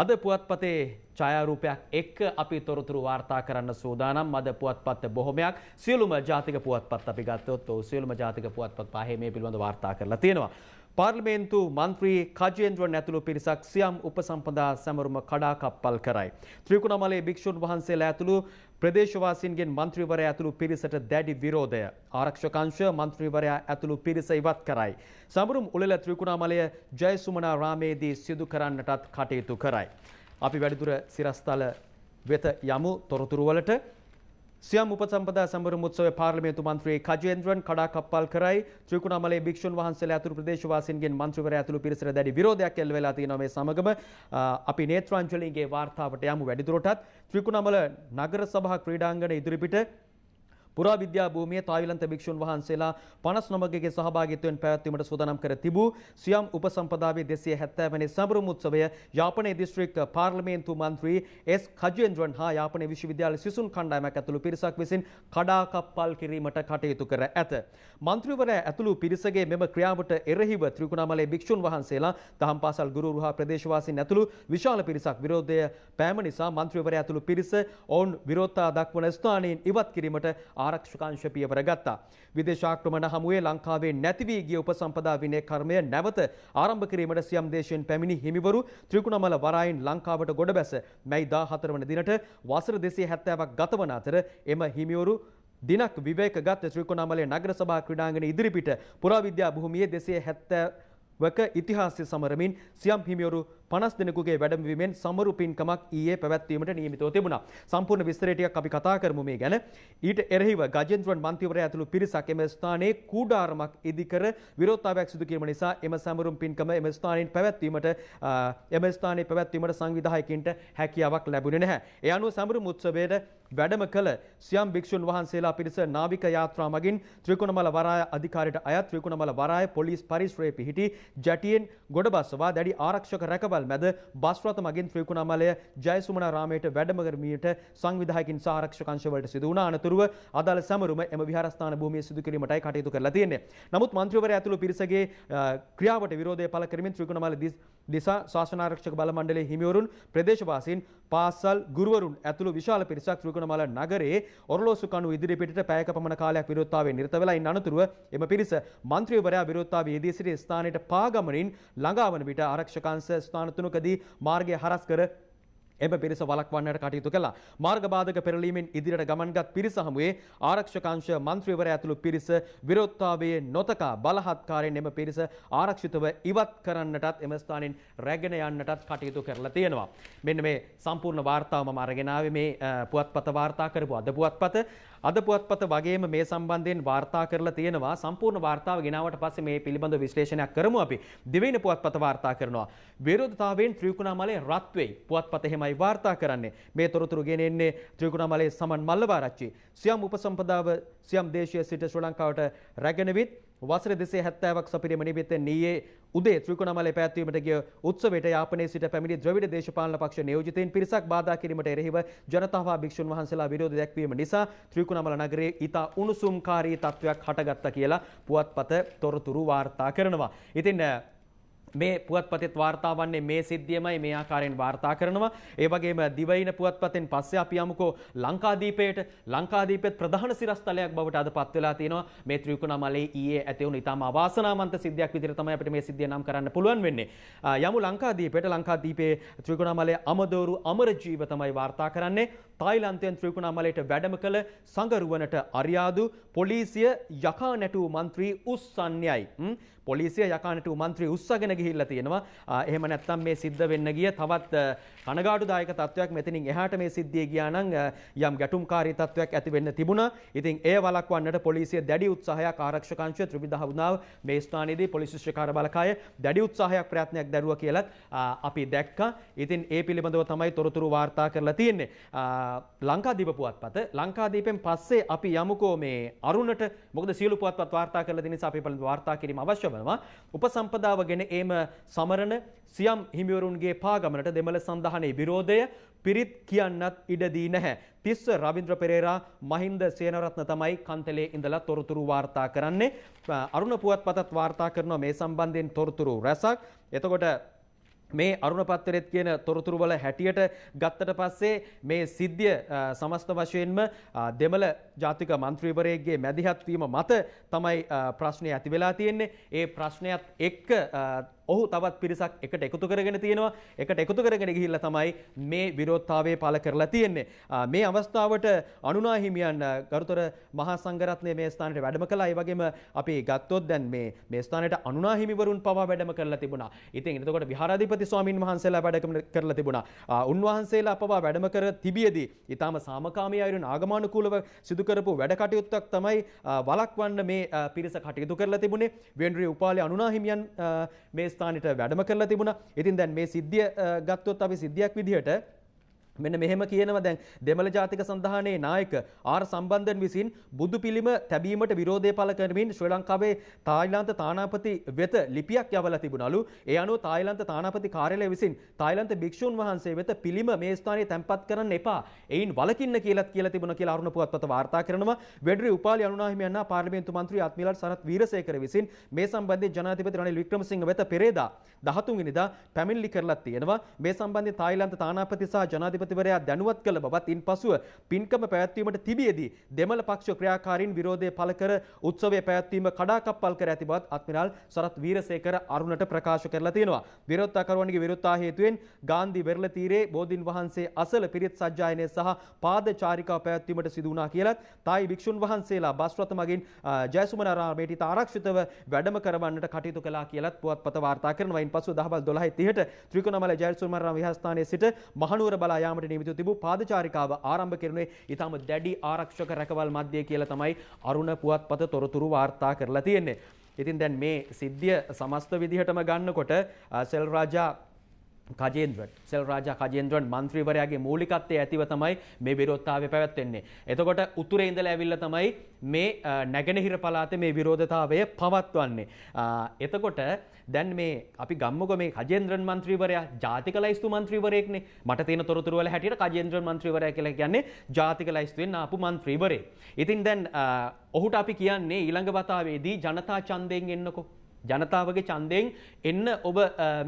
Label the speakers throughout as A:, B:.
A: අද පුවත්පතේ ඡායාරූපයක් එක්ක අපි තොරතුරු වාර්තා කරන්න සූදානම් අද පුවත්පත් බොහොමයක් සියලුම ජාතික පුවත්පත් අපි ගත්තොත් ඔව් සියලුම ජාතික පුවත්පත් පහේ මේ පිළිබඳව වාර්තා කරලා තියෙනවා. පාර්ලිමේන්තු මන්ත්‍රී කජේන්ද්‍රන් ඇතුළු පිරිසක් සියම් උපසම්පදා සැමරුම කඩාකප්පල් කරයි. ත්‍රිකුණමලයේ භික්ෂූන් වහන්සේලා ඇතුළු ප්‍රදේශවාසීන්ගෙන් මන්ත්‍රීවරයා ඇතුළු පිරිසට දැඩි විරෝධය. ආරක්ෂකංශ මන්ත්‍රීවරයා ඇතුළු පිරිස ඉවත් කරයි. සමරුම් උළෙල ත්‍රිකුණාමලය ජයසුමනා රාමේදී සිදු කරන්නටත් කටයුතු කරයි. අපි වැඩිදුර සිරස්තල වෙත යමු තොරතුරු වලට සියම් උපසම්පදා සම්බරමුත්සවය පාර්ලිමේන්තු මන්ත්‍රී කජේන්ද්‍රන් කඩාකප්පල් කරයි ත්‍රිකුණාමලේ භික්ෂුන් වහන්සේලා ඇතුළු ප්‍රදේශවාසීන්ගෙන් මන්ත්‍රීවරයා ඇතුළු පිරිසට දැඩි විරෝධයක් එල්ල වෙලා තියෙනවා මේ සමගම අපි නේත්‍රාංජලිගේ වාර්තාවට යමු වැඩිදුරටත් ත්‍රිකුණාමල නගර සභා ක්‍රීඩාංගණ ඉදිරිපිට පුරාවිද්‍යා භූමියේ තායිලන්ත භික්ෂුන් වහන්සේලා 59ගේ සහභාගීත්වයෙන් පැවැත්වීමට සූදානම් කර තිබූ සියම් උපසම්පදාවේ 270 වෙනි සමරුම් උත්සවය යාපනයේ දිස්ත්‍රික් පාර්ලිමේන්තු මන්ත්‍රී එස් කජේන්ද්‍රන් හා යාපනයේ විශ්වවිද්‍යාල සිසුන් කණ්ඩායමක් ඇතුළු පිරිසක් විසින් කඩාකප්පල් කිරීමට කටයුතු කර ඇත. මන්ත්‍රීවරයා ඇතුළු පිරිසගේ මෙම ක්‍රියාවට එරෙහිව ත්‍රිකුණාමලයේ භික්ෂුන් වහන්සේලා දහම් පාසල් ගුරුවරු හා ප්‍රදේශවාසීන් ඇතුළු විශාල පිරිසක් විරෝධය පෑම නිසා මන්ත්‍රීවරයා ඇතුළු පිරිස ඔවුන් විරෝධතා දක්වන ස්ථානයෙන් ඉවත් කිරීමට ආ ආරක්ෂක අංශ පියවර ගත්තා. විදේශාක්‍රමණ හමුවේ ලංකාවේ නැති වී ගිය උපසම්පදා විනය කර්මය නැවත ආරම්භ කිරීමට සියම් දේශයෙන් පැමිණි හිමිවරු ත්‍රිකුණමල වරායෙන් ලංකාවට ගොඩබැස මැයි 14 වන දිනට වසර 270ක් ගතවන අතර එම හිමිවරු දිනක් විවේක ගත ත්‍රිකුණාමලේ නගර සභා ක්‍රීඩාංගණය ඉදිරිපිට පුරාවිද්‍යා භූමියේ 270 වක ඉතිහාසය සමරමින් සියම් හිමියවරු පනස් දෙනකුගේ වැඩමවීමෙන් සමරු පින්කමක් ඊයේ පැවැත්වීමට නියමිතව තිබුණා. සම්පූර්ණ විස්තර ටිකක් අපි කතා කරමු මේ ගැන. ඊට එරෙහිව ගජේන්ද්‍රන් මන්ත්‍රීවරයා ඇතුළු පිරිසක් එම ස්ථානයේ කූඩාරමක් ඉදිකර විරෝධතාවයක් සිදු කිරීම නිසා එම සමරුම් පින්කම එම ස්ථානයෙන් පැවැත්වීමට එම ස්ථානයේ පැවැත්වීමට සංවිධායකින්ට හැකියාවක් ලැබුණේ නැහැ. ඒ අනුව සමරුම් උත්සවයට වැඩම කළ සියම් භික්ෂුන් වහන්සේලා පිරිස නාවික යාත්‍රා මගින් ත්‍රිකුණමල වරාය අධිකාරියට අයත් ත්‍රිකුණමල වරාය පොලිස් පරිශ්‍රයේ පිහිටි ජැටියෙන් ගොඩබස්වා දැඩි ආරක්ෂක රැකවල් මැද බස්රථ මගින් ත්‍රිකුණාමලය ජයසුමන රාමයට වැඩම කරමියට සංවිධායකින් සහ ආරක්ෂකංශවලට සිදු වුණ අනතුරුව අදාළ සමරුම එම විහාරස්ථාන භූමියේ සිදු කිරීමටයි කටයුතු කරලා තියෙන්නේ. නමුත් මන්ත්‍රීවරයා ඇතුළු පිරිසගේ ක්‍රියාවට විරෝධය පළ කරමින් ත්‍රිකුණාමලය දිසා ශාසනාරක්ෂක බල මණ්ඩලයේ හිමිවරුන් ප්‍රදේශවාසීන් පාසල් ගුරුවරුන් ඇතුළු විශාල පිරිසක් ත්‍රිකුණමල නගරයේ ඔරලෝසු කණු ඉදිරිපිටට පැයක පමණ කාලයක් විරෝධතාවයෙන් නිරත වෙලා ඉන්න අනතුරුව එම පිරිස മന്ത്രിවරයා විරෝධතාවයේ යෙදී සිටි ස්ථානයට පා ගමනින් ළඟා වන විට ආරක්ෂකංශ ස්ථාන තුනකදී මාර්ගය හරස් කර එම පිරිස වළක්වන්නට කටයුතු කළා. මාර්ග බාධක පෙරලීමෙන් ඉදිරියට ගමන්ගත් පිරිස හමුවේ ආරක්ෂකාංශ මන්ත්‍රීවරයා ඇතුළු පිරිස විරෝධතාවයේ නොතකා බලහත්කාරයෙන් එම පිරිස ආරක්ෂිතව ඉවත් කරන්නටත් එම ස්ථානෙන් රැගෙන යන්නටත් කටයුතු කරලා තියෙනවා. මෙන්න මේ සම්පූර්ණ වාර්තාව මම අරගෙන ආවේ මේ පුවත්පත වාර්තා කරපු අද පුවත්පත අද පුවත්පත වගේම මේ සම්බන්ධයෙන් වාර්තා කරලා තියෙනවා සම්පූර්ණ වාර්තාව ගෙනාවට පස්සේ මේ පිළිබඳ විශ්ලේෂණයක් කරමු අපි දෙවෙනි පුවත්පත වාර්තා කරනවා විරෝධතාවයෙන් ත්‍රිකුණාමලේ රත් වෙයි පුවත්පත එහෙමයි වාර්තා කරන්නේ මේ තොරතුරු ගෙන එන්නේ ත්‍රිකුණාමලේ සමන් මල්ලවආරච්චි සියම් උපසම්පදාව සියම් දේශීය සිට ශ්‍රී ලංකාවට රැගෙන විත් වසර දෙසේ හැත්තෑවක් සපිරි මනිබෙත නීයේ උදේ ත්‍රිකුණමලේ පැවැත්වීමට ගිය උත්සවයට යාපනයේ සිට පැමිණි ද්‍රවිඩ දේශපාලන පක්ෂ නියෝජිතයින් පිරිසක් බාධා කිරීමට එරෙහිව ජනතාව හා භික්ෂුන් වහන්සේලා විරෝධ දැක්වීම නිසා ත්‍රිකුණමල නගරයේ ඊතා උණුසුම්කාරී තත්වයක් හටගත්තා කියලා පුවත්පත තොරතුරු වාර්තා කරනවා. ඉතින් මේ පුවත්පතෙත් වාර්තා වන්නේ මේ සිද්ධියමයි මේ ආකාරයෙන් වාර්තා කරනවා. ඒ වගේම දිවයින පුවත්පතෙන් පස්සේ අපි යමුකෝ ලංකාදීපයට. ලංකාදීපෙත් ප්‍රධාන සිරස්තලයක් බවට අද පත් වෙලා තියෙනවා. මේ ත්‍රිකුණාමලේ ඊයේ ඇති වුණු ඊටම අවාසනාවන්ත සිද්ධියක් විදිහට තමයි අපිට මේ සිද්ධිය නම් කරන්න පුළුවන් වෙන්නේ. යමු ලංකාදීපයට. ලංකාදීපේ ත්‍රිකුණාමලේ අමදෝරු අමරජීව තමයි වාර්තා කරන්නේ. තායිලන්තයෙන් ත්‍රිකුණාමලයට වැඩම කළ සඟරුවනට අරියාදු පොලිසිය යකා නැටූ මන්ත්‍රී උස්සන්නයයි. පොලිසිය යකා නැටූ මන්ත්‍රී උස්සගෙන ගිහිල්ලා තියෙනවා. එහෙම නැත්නම් මේ සිද්ධ වෙන්න ගිය තවත් කනගාටුදායක තත්වයක් මෙතනින් එහාට මේ සිද්ධිය ගියා නම් යම් ගැටුම්කාරී තත්වයක් ඇති වෙන්න තිබුණා. ඉතින් ඒ වළක්වන්නට පොලිසිය දැඩි උත්සාහයක් ආරක්ෂක අංශය ත්‍රිවිධ හමුදාව මේ ස්ථානයේදී පොලිස් ශිෂ්‍යකාර බලකාය දැඩි උත්සාහයක් ප්‍රයත්නයක් දැරුවා කියලත් අපි දැක්කා. ඉතින් ඒ පිළිබඳව තමයි තොරතුරු වාර්තා කරලා තියෙන්නේ. ලංකාදීප පුවත්පත ලංකාදීපෙන් පස්සේ අපි යමුකෝ මේ අරුණට මොකද සියලු පුවත්පත් වාර්තා කරලා දෙන නිසා අපි බලමු වාර්තා කිරීම අවශ්‍ය වෙනවා උපසම්පදාව ගැන ඒම සමරන සියම් හිමිවරුන්ගේ පාගමනට දෙමළ සන්දහනේ විරෝධය පිරිත් කියන්නත් ඉඩ දී නැහැ තිස්ස රවින්ද්‍ර පෙරේරා මහින්ද සේනරත්න තමයි කන්තලේ ඉඳලා තොරතුරු වාර්තා කරන්නේ අරුණ පුවත්පතත් වාර්තා කරනවා මේ සම්බන්ධයෙන් තොරතුරු රැසක් එතකොට මේ අරුණපත්තරෙත් කියන තොරතුරු වල හැටියට ගත්තට පස්සේ මේ සිද්ධිය සමස්ත වශයෙන්ම දෙමළ ජාතික මන්ත්‍රීවරයෙක්ගේ මැදිහත් වීම මත තමයි ප්‍රශ්නේ ඇති වෙලා තියෙන්නේ. ඒ ප්‍රශ්නයත් එක්ක ඔහු තවත් පිරිසක් එකට එකතු කරගෙන තියෙනවා එකට එකතු කරගෙන ගිහිල්ලා තමයි මේ විරෝධතාවය පළ කරලා තියෙන්නේ මේ අවස්ථාවට අනුනා හිමියන් ගරුතර මහා සංඝරත්නය මේ ස්ථානයට වැඩම කළා ඒ වගේම අපි ගත්තොත් දැන් මේ මේ ස්ථානයට අනුනා හිමිවරුන් පවා වැඩම කරලා තිබුණා ඉතින් එතකොට විහාරාධිපති ස්වාමින් වහන්සේලා වැඩ කරලා තිබුණා උන්වහන්සේලා පවා වැඩම කර තිබියදී ඊටාම සාමකාමී අයුරින් ආගමනුකූලව සිදු කරපු වැඩ කටයුත්තක් තමයි වලක්වන්න මේ පිරිස කටයුතු කරලා තිබුණේ වෙන්ඩරි උපාලි අනුනාහිමියන් මේ ස්ථානයට වැඩම කරලා තිබුණා. ඉතින් දැන් මේ සිද්ධිය ගත්තොත් අපි සිද්ධියක් විදිහට මෙන්න මෙහෙම කියනවා දැන් දෙමළ ජාතික සන්ධානයේ නායක ආර් සම්බන්ධන් විසින් බුදු පිළිම තැබීමට විරෝධය පළ කරමින් ශ්‍රී ලංකාවේ තායිලන්ත තානාපති වෙත ලිපියක් යවලා තිබුණලු. ඒ අනුව තායිලන්ත තානාපති කාර්යාලය විසින් තායිලන්ත භික්ෂුන් වහන්සේ වෙත පිළිම මේ ස්ථානයේ තැන්පත් කරන්න එපා. එයින් වළකින්න කියලාත් කියලා තිබුණා කියලා අරුණ පුවත්පත වාර්තා කරනවා. වෙඩරි උපාලි අනුනාහිමියන්නා පාර්ලිමේන්තු මන්ත්‍රී ආත්මීලන් සරත් වීරසේකර විසින් මේ සම්බන්ධයෙන් ජනාධිපති රනිල් වික්‍රමසිංහ වෙත පෙරේදා 13 වෙනිදා පැමිණිලි කරලා තියෙනවා. මේ සම්බන්ධයෙන් තායිලන්ත තානාපති සහ ජනාධිපති අගමැතිවරයා දැනුවත් කළ බවත් ඉන් පසුව පින්කම පැවැත්වීමට තිබියදී දෙමළ පක්ෂ ක්‍රියාකාරීන් විරෝධය පළ කර උත්සවය පැවැත්වීම කඩාකප්පල් කර ඇති බවත් අත්මිරාල් සරත් වීරසේකර අරුණට ප්‍රකාශ කරලා තියෙනවා. විරෝධතාකරුවන්ගේ විරුද්ධතා හේතුවෙන් ගාන්ධි වෙරළ තීරයේ බෝධින් වහන්සේ අසල පිරිත් සජ්ජායනය සහ පාදචාරිකාව පැවැත්වීමට සිදු වුණා කියලත් තායි භික්ෂුන් වහන්සේලා බස්රථ මගින් ජයසුමනාරාමයට ඉතා ආරක්ෂිතව වැඩම කරවන්නට කටයුතු කළා කියලත් පුවත්පත වාර්තා කරනවා. ඉන් පසුව දහවල් 12:30ට ත්‍රිකෝණමල ජයසුමනාරාම විහාරස්ථානයේ සිට මහනුවර බලා යාම යාමට නියමිතව තිබූ පාදචාරිකාව ආරම්භ කෙරුණේ ඉතාම දැඩි ආරක්ෂක රැකවල් මැද්දේ කියලා තමයි අරුණ පුවත්පත තොරතුරු වාර්තා කරලා තියෙන්නේ. ඉතින් දැන් මේ සිද්ධිය සමස්ත විදිහටම ගන්නකොට සෙල් රාජා කජේන්ද්‍රන් සෙල් රාජා කජේන්ද්‍රන් මන්ත්‍රීවරයාගේ මූලිකත්වයේ ඇතිව තමයි මේ විරෝධතාවය පැවැත්වෙන්නේ. එතකොට උතුරේ ඉඳලා ඇවිල්ලා තමයි මේ නැගෙනහිර පළාතේ මේ විරෝධතාවය පවත්වන්නේ. එතකොට දැන් මේ අපි ගම්මුක මේ කජේන්ද්‍රන් මන්ත්‍රීවරයා ජාතික ලයිස්තු මන්ත්‍රීවරයෙක්නේ. මට තියෙන තොරතුරු වල හැටියට කජේන්ද්‍රන් මන්ත්‍රීවරයා කියලා කියන්නේ ජාතික ලයිස්තුවෙන් ආපු මන්ත්‍රීවරයෙක්. ඉතින් දැන් ඔහුට අපි කියන්නේ ඊළඟ වතාවේදී ජනතා ඡන්දයෙන් එන්නකෝ ජනතාවගේ ඡන්දයෙන් එන්න ඔබ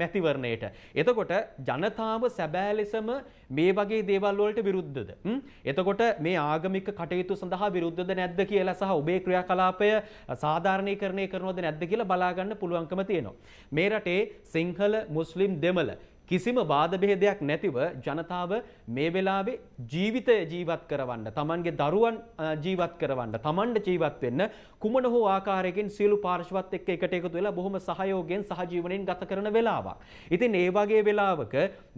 A: මැතිවරණයට. එතකොට ජනතාව සැබෑ ලෙසම මේ වගේ දේවල් වලට විරුද්ධද? එතකොට මේ ආගමික කටයුතු සඳහා විරුද්ධද නැද්ද කියලා සහ ඔබේ ක්‍රියාකලාපය සාධාරණීකරණය කරනවද නැද්ද කියලා බලා ගන්න පුළුවන්කම තියෙනවා. මේ රටේ සිංහල මුස්ලිම් දෙමළ කිසිම වාද බෙහෙදයක් නැතිව ජනතාව මේ වෙලාවේ ජීවිතය ජීවත් කරවන්න, Tamanගේ දරුවන් ජීවත් කරවන්න, Tamanට ජීවත් වෙන්න කුමන හෝ ආකාරයකින් සියලු පාර්ශවත් එක්ක එකට එකතු වෙලා බොහොම සහයෝගයෙන් සහජීවනයෙන් ගත කරන වෙලාවක්. ඉතින් ඒ වගේ වෙලාවක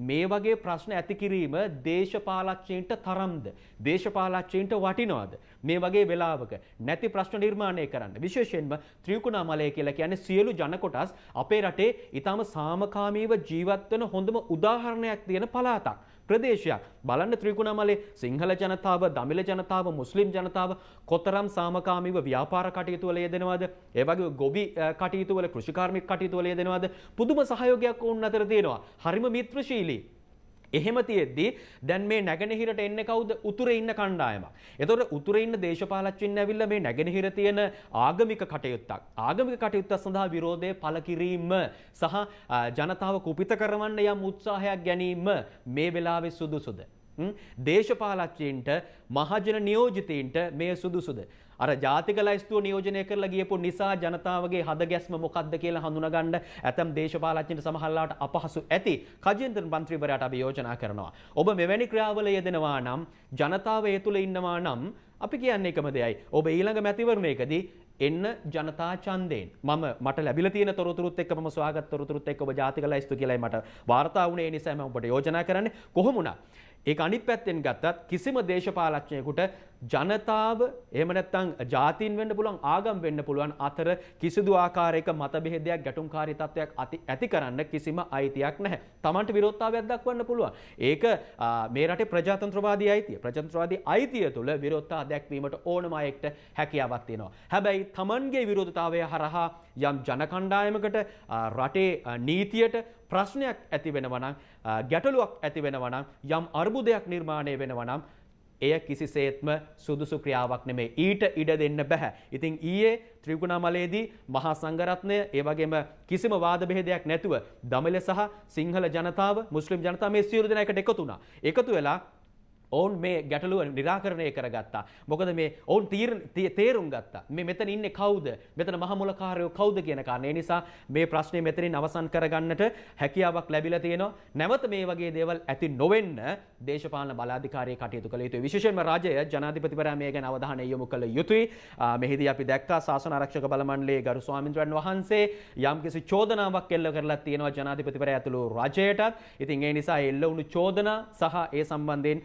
A: මේ වගේ ප්‍රශ්න ඇති කිරීම දේශපාලකයන්ට තරම්ද? දේශපාලකයන්ට වටිනවද? මේ වගේ වෙලාවක නැති ප්‍රශ්න නිර්මාණය කරන්න. විශේෂයෙන්ම ත්‍රිකුණාමලය කියලා කියන්නේ සියලු ජන කොටස් අපේ රටේ ඊටාම සාමකාමීව ජීවත් වෙන හොඳම උදාහරණයක් තියෙන පළාතක්. ප්‍රදේශයක් බලන්න ත්‍රිකුණමලේ සිංහල ජනතාව දමිළ ජනතාව මුස්ලිම් ජනතාව කොතරම් සාමකාමීව ව්‍යාපාර කටයුතු වල යෙදෙනවද ඒ වගේ ගොවි කටයුතු වල කෘෂිකාර්මික කටයුතු වල යෙදෙනවද පුදුම සහයෝගයක් වුණ අතර තියෙනවා හරිම මිත්‍රශීලී එහෙම තියෙද්දි දැන් මේ නැගෙනහිරට එන්නේ කවුද? උතුරේ ඉන්න කණ්ඩායමක්. එතකොට උතුරේ ඉන්න දේශපාලච්චින් ඇවිල්ලා මේ නැගෙනහිර තියෙන ආගමික කටයුත්තක්. ආගමික කටයුත්ත සඳහා විරෝධය පළ කිරීම සහ ජනතාව කුපිත කරවන්න යම් උත්සාහයක් ගැනීම මේ වෙලාවේ සුදුසුද? දේශපාලච්චින්ට මහජන නියෝජිතයින්ට මේ සුදුසුද? අර ජාතික ලයිස්තුව නියෝජනය කරලා ගියපු නිසා ජනතාවගේ හදගැස්ම මොකක්ද කියලා හඳුනගන්න ඇතම් දේශපාලඥයන්ට සමහරලාට අපහසු ඇති. කජේන්ද්‍ර මන්ත්‍රීවරයාට අපි යෝජනා කරනවා. ඔබ මෙවැනි ක්‍රියාවල යෙදෙනවා නම් ජනතාව ඒ තුල ඉන්නවා නම් අපි කියන්නේ එකම දෙයයි. ඔබ ඊළඟ මැතිවරණයකදී එන්න ජනතා ඡන්දයෙන් මම මට ලැබිලා තියෙන තොරතුරුත් එක්ක මම ස්වාගත තොරතුරුත් එක්ක ඔබ ජාතික ලයිස්තු කියලායි මට වාර්තා වුණේ ඒ නිසා මම ඔබට යෝජනා කරන්නේ කොහොම වුණත් ඒක අනිත් පැත්තෙන් ගත්තත් කිසිම දේශපාලඥයෙකුට ජනතාව එහෙම නැත්නම් ජාතීන් වෙන්න පුළුවන් ආගම් වෙන්න පුළුවන් අතර කිසිදු ආකාරයක මතභේදයක් ගැටුම්කාරී තත්වයක් ඇති කරන්න කිසිම අයිතියක් නැහැ. Tamanට විරෝධතාවයක් දක්වන්න පුළුවන්. ඒක මේ රටේ ප්‍රජාතන්ත්‍රවාදී අයිතිය. ප්‍රජාතන්ත්‍රවාදී අයිතිය තුළ විරෝධතා දැක්වීමට ඕනම අයෙක්ට හැකියාවක් තියෙනවා. හැබැයි Tamanගේ විරෝධතාවය හරහා යම් ජන කණ්ඩායමකට රටේ නීතියට ප්‍රශ්නයක් ඇති වෙනවා නම් ගැටලුවක් ඇති වෙනවා නම් යම් අර්බුදයක් නිර්මාණය වෙනවා නම් එය කිසිසේත්ම සුදුසු ක්‍රියාවක් නෙමේ. ඊට ඉඩ දෙන්න බෑ. ඉතින් ඊයේ ත්‍රිගුණාමලයේදී මහා සංඝරත්නය ඒ වගේම කිසිම වාද බෙහෙදයක් නැතුව දමල සහ සිංහල ජනතාව මුස්ලිම් ජනතාව මේ සියලු දෙනා එකට එකතු වුණා. එකතු වෙලා ඔවුන් මේ ගැටලුව නිරාකරණය කරගත්තා. මොකද මේ ඔවුන් තේරුම් ගත්තා. මේ මෙතන ඉන්නේ කවුද? මෙතන මහමුලකාරයෝ කවුද කියන කාරණේ නිසා මේ ප්‍රශ්නේ මෙතනින් අවසන් කරගන්නට හැකියාවක් ලැබිලා තියෙනවා. නැවත මේ වගේ දේවල් ඇති නොවෙන්න දේශපාලන බලාධිකාරිය කටයුතු කළ යුතුයි. විශේෂයෙන්ම රාජ්‍ය ජනාධිපතිවරයා මේ ගැන අවධානය යොමු කළ යුතුයි. මෙහිදී අපි දැක්කා ශාසන ආරක්ෂක බල මණ්ඩලයේ ගරු ස්වාමින්ද්‍රයන් වහන්සේ යම්කිසි චෝදනාවක් එල්ල කරලා තියෙනවා ජනාධිපතිවරයා ඇතුළු රජයටත්. ඉතින් ඒ නිසා එල්ල වුණු චෝදනා සහ ඒ සම්බන්ධයෙන්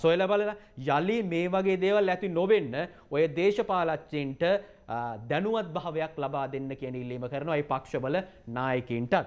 A: සොයල බලලා යළි මේ වගේ දේවල් ඇති නොවෙන්න ඔය දේශපාලච්චින්ට දැනුවත් භාවයක් ලබා දෙන්න කියන ඉල්ලීම කරනවා ඒ පක්ෂවල නායකින්ටත්